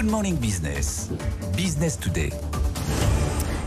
Good Morning Business, Business Today.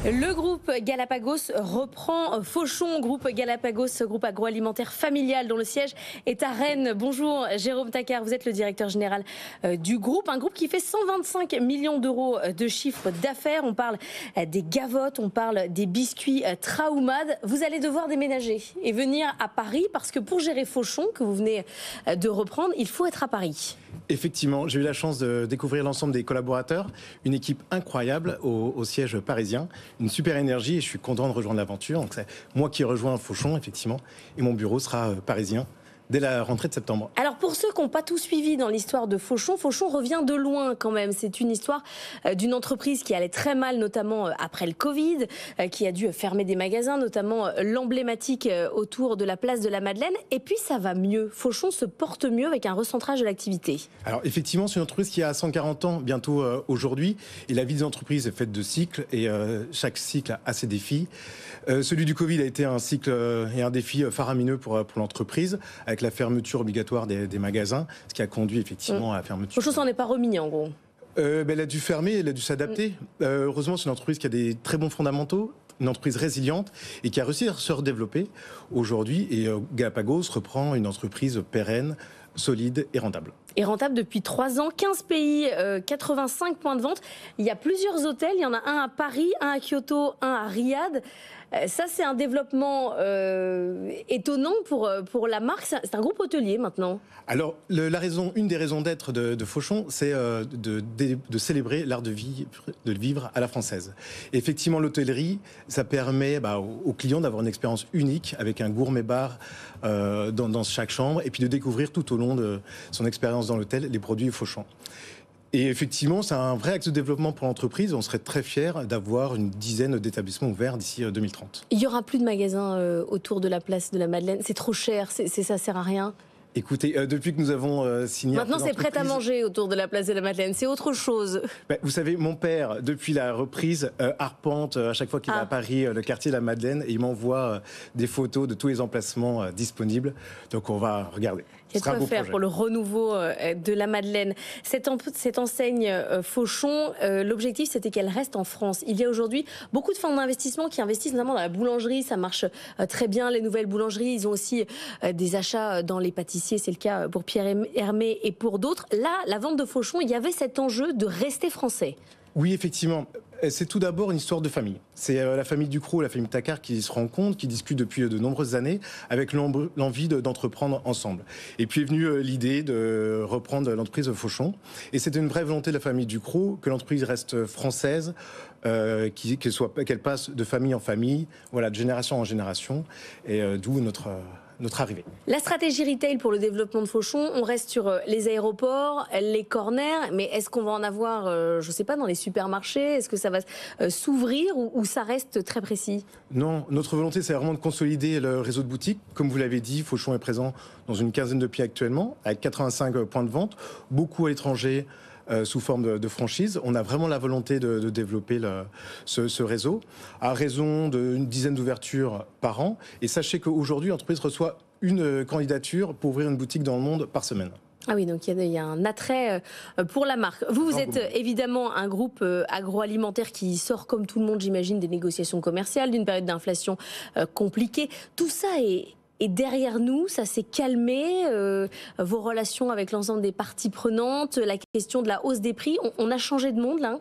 Le groupe Galapagos reprend Fauchon, groupe Galapagos, groupe agroalimentaire familial dont le siège est à Rennes. Bonjour Jérôme Tacard, vous êtes le directeur général euh, du groupe, un groupe qui fait 125 millions d'euros euh, de chiffre d'affaires. On parle euh, des gavottes, on parle des biscuits Traumade. Vous allez devoir déménager et venir à Paris parce que pour gérer Fauchon, que vous venez de reprendre, il faut être à Paris. Effectivement, j'ai eu la chance de découvrir l'ensemble des collaborateurs, une équipe incroyable au, siège parisien, une super énergie et je suis content de rejoindre l'aventure. C'est moi qui rejoins Fauchon, effectivement, et mon bureau sera euh, parisien dès la rentrée de septembre. Alors pour ceux qui n'ont pas tout suivi dans l'histoire de Fauchon, Fauchon revient de loin quand même. C'est une histoire euh, d'une entreprise qui allait très mal, notamment euh, après le Covid, euh, qui a dû fermer des magasins, notamment l'emblématique autour de la place de la Madeleine. Et puis ça va mieux. Fauchon se porte mieux avec un recentrage de l'activité. Alors effectivement, c'est une entreprise qui a 140 ans bientôt aujourd'hui. Et la vie des entreprises est faite de cycles et chaque cycle a ses défis. celui du Covid a été un cycle et un défi faramineux pour, pour l'entreprise, avec la fermeture obligatoire des, magasins, ce qui a conduit effectivement mm. à la fermeture. chose s'en est pas remis en gros. Euh, ben, elle a dû fermer, elle a dû s'adapter. Mm. Euh, heureusement, c'est une entreprise qui a des très bons fondamentaux, une entreprise résiliente et qui a réussi à se redévelopper aujourd'hui. Et euh, Galapagos reprend une entreprise pérenne solide et rentable. Et rentable depuis 3 ans, 15 pays, 85 euh, points de vente. Il y a plusieurs hôtels, il y en a un à Paris, un à Kyoto, un à Riyad. Euh, ça, c'est un développement euh, étonnant pour, pour la marque. C'est un groupe hôtelier maintenant. Alors, la raison, une des raisons d'être de, Fauchon, c'est de, célébrer l'art de, de vivre à la française. effectivement, l'hôtellerie, ça permet bah, aux, clients d'avoir une expérience unique avec un gourmet bar dans, dans chaque chambre et puis de découvrir tout au de son expérience dans l'hôtel les produits fauchants. Et effectivement, c'est un vrai axe de développement pour l'entreprise. On serait très fier d'avoir une dizaine d'établissements ouverts d'ici 2030. Euh, Il y aura plus de magasins euh, autour de la place de la Madeleine. C'est trop cher, ça sert à rien. Écoutez, euh, depuis que nous avons euh, signé... Maintenant, c'est prêt à manger autour de la place de la Madeleine. C'est autre chose. Ben, vous savez, mon père, depuis la reprise, euh, arpente à chaque fois qu'il va ah. à Paris le quartier de la Madeleine et il m'envoie des photos de tous les emplacements disponibles. Donc, on va regarder. Qu'est-ce faire pour le renouveau de la Madeleine. cette enseigne Fauchon, l'objectif, c'était qu'elle reste en France. Il y a aujourd'hui beaucoup de fonds d'investissement qui investissent notamment dans la boulangerie. Ça marche très bien, les nouvelles boulangeries. Ils ont aussi des achats dans les pâtisseries c'est le cas pour Pierre Hermé et pour d'autres. Là, la vente de Fauchon, il y avait cet enjeu de rester français. Oui, effectivement. Euh, c'est tout d'abord une histoire de famille. C'est euh, la famille Ducrot, la famille Takar qui se rencontrent, qui discutent depuis euh, de nombreuses années avec l'envie d'entreprendre ensemble. Et puis est venue l'idée de reprendre l'entreprise Fauchon. Et c'est une vraie volonté de la famille Ducrot que l'entreprise reste française, qu'elle passe de famille en famille, voilà, de génération en génération. Et d'où notre arrivée. La stratégie retail pour le développement de Fauchon, on reste sur euh, les aéroports, les corners, mais est-ce qu'on va en avoir, euh, je ne sais pas, dans les supermarchés Est-ce que ça va euh, s'ouvrir ou, ça reste très précis Non, notre volonté, c'est vraiment de consolider le réseau de boutiques. Comme vous l'avez dit, Fauchon est présent dans une quinzaine de pays actuellement, avec 85 points de vente, beaucoup à l'étranger. Euh, sous forme de, franchise. On a vraiment la volonté de, développer ce, réseau à raison d'une dizaine d'ouvertures par an. Et sachez qu'aujourd'hui, l'entreprise reçoit une euh, candidature pour ouvrir une boutique dans le monde par semaine. Ah oui, donc il y, a un attrait euh, pour la marque. Vous, vous êtes évidemment un groupe agroalimentaire qui sort, comme tout le monde, j'imagine, des négociations commerciales, d'une période d'inflation compliquée. Tout ça est et derrière nous, ça s'est calmé. Euh, vos relations avec l'ensemble des parties prenantes, la question de la hausse des prix, on, a changé de monde là.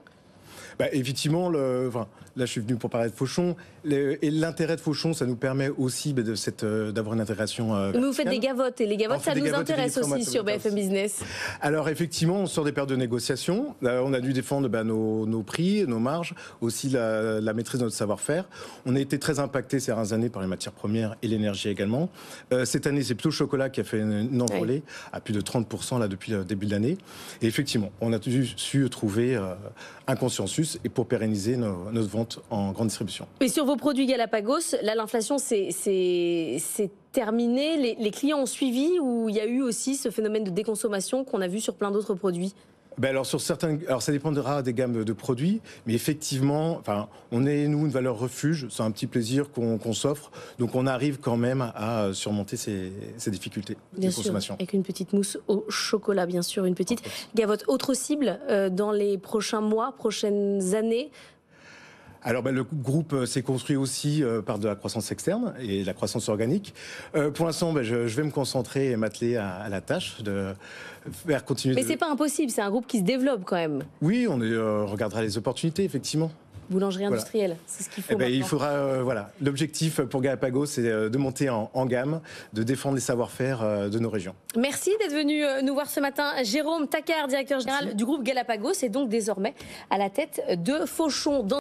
Bah, effectivement, le, Là, je suis venu pour parler de Fauchon. et l'intérêt de Fauchon, ça nous permet aussi ben, euh, d'avoir une intégration. Euh, vous faites des gavottes et les gavottes, ça nous intéresse aussi sur BFM Business. Alors, effectivement, on sort des pertes de négociation. on a dû défendre ben, nos, prix, nos marges, aussi la, maîtrise de notre savoir-faire. On a été très impacté ces dernières années par les matières premières et l'énergie également. Euh, cette année, c'est plutôt le chocolat qui a fait une, envolée à plus de 30% là, depuis le début de l'année. Et effectivement, on a su trouver un consensus et pour pérenniser nos, notre vente en grande distribution. Et sur vos produits Galapagos, là, l'inflation, c'est terminé. Les, clients ont suivi ou il y a eu aussi ce phénomène de déconsommation qu'on a vu sur plein d'autres produits ben alors sur certaines, alors ça dépendra des gammes de produits, mais effectivement, enfin, on est nous une valeur refuge, c'est un petit plaisir qu'on s'offre, donc on arrive quand même à euh, surmonter ces, difficultés bien de sûr, consommation. Avec une petite mousse au chocolat, bien sûr, une petite. Gavotte, autre cible euh, dans les prochains mois, prochaines années alors ben, le groupe euh, s'est construit aussi euh, par de la croissance externe et de la croissance organique. Euh, pour l'instant, ben, je, vais me concentrer et m'atteler à, la tâche de faire continuer. Mais ce c'est pas impossible, c'est un groupe qui se développe quand même. Oui, on regardera les opportunités effectivement. Boulangerie industrielle, c'est ce qu'il faut. Eh ben, il faudra, voilà, l'objectif pour Galapagos, c'est de monter en, gamme, de défendre les savoir-faire de nos régions. Merci d'être venu nous voir ce matin, Jérôme Tacard, directeur général du groupe Galapagos, est donc désormais à la tête de Fauchon.